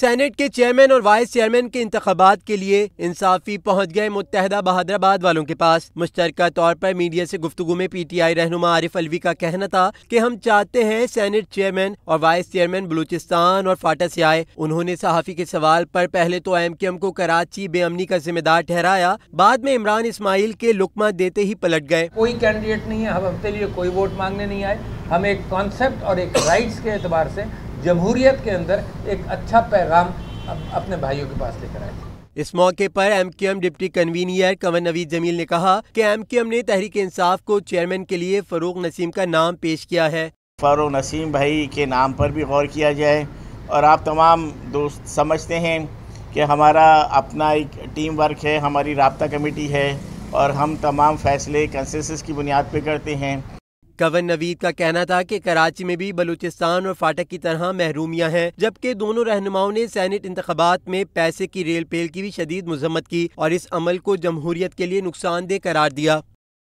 Saint کے chairman اور vice chairman کے انتخابات کے لیے انصافی پہنچ گئے متحدہ بہادر آباد والوں کے پاس مشترکہ طور پر میڈیا سے گفتگو میں پی ٹی آئی رہنما عارف الوی کا کہنا تھا کہ ہم چاہتے ہیں سینٹ چیئرمین اور وائس چیئرمین بلوچستان اور فاٹا سے آئے انہوں نے صحافی کے سوال پر پہلے تو ایم کے ایم کو کراچی بے امنی کا ذمہ دار ٹھہرایا بعد میں عمران اسماعیل کے لکمہ دیتے ہی پلٹ گئے کوئی کینڈیڈیٹ نہیں ہے ہم ہفتے لیے کوئی ووٹ مانگنے نہیں آئے ہم ایک کانسپٹ اور ایک رائٹس کے اعتبار سے جمہوریت کے اندر ایک اچھا پیغام اپنے بھائیوں کے پاس لے کر آئے اس موقع پر ایم کیو ایم ڈپٹی کنوینئر کن نوید جمیل نے کہا کہ ایم کیو ایم نے تحریک انصاف کو چیئرمین کے لیے فروغ نسیم کا نام پیش کیا ہے فروغ نسیم بھائی کے نام پر بھی غور کیا جائے اور آپ تمام دوست سمجھتے ہیں کہ ہمارا اپنا ایک ٹیم ورک ہے ہماری رابطہ کمیٹی ہے اور ہم تمام فیصلے کنسنسس کی بنیاد پہ کرتے ہیں گورن نوید کا کہنا تھا کہ کراچی میں بھی بلوچستان اور فاٹک کی طرح محرومیاں ہیں جبکہ دونوں رہنماؤں نے سینٹ انتخابات میں پیسے کی ریل پیل کی بھی شدید مذمت کی اور اس عمل کو جمہوریت کے لیے نقصان دہ قرار دیا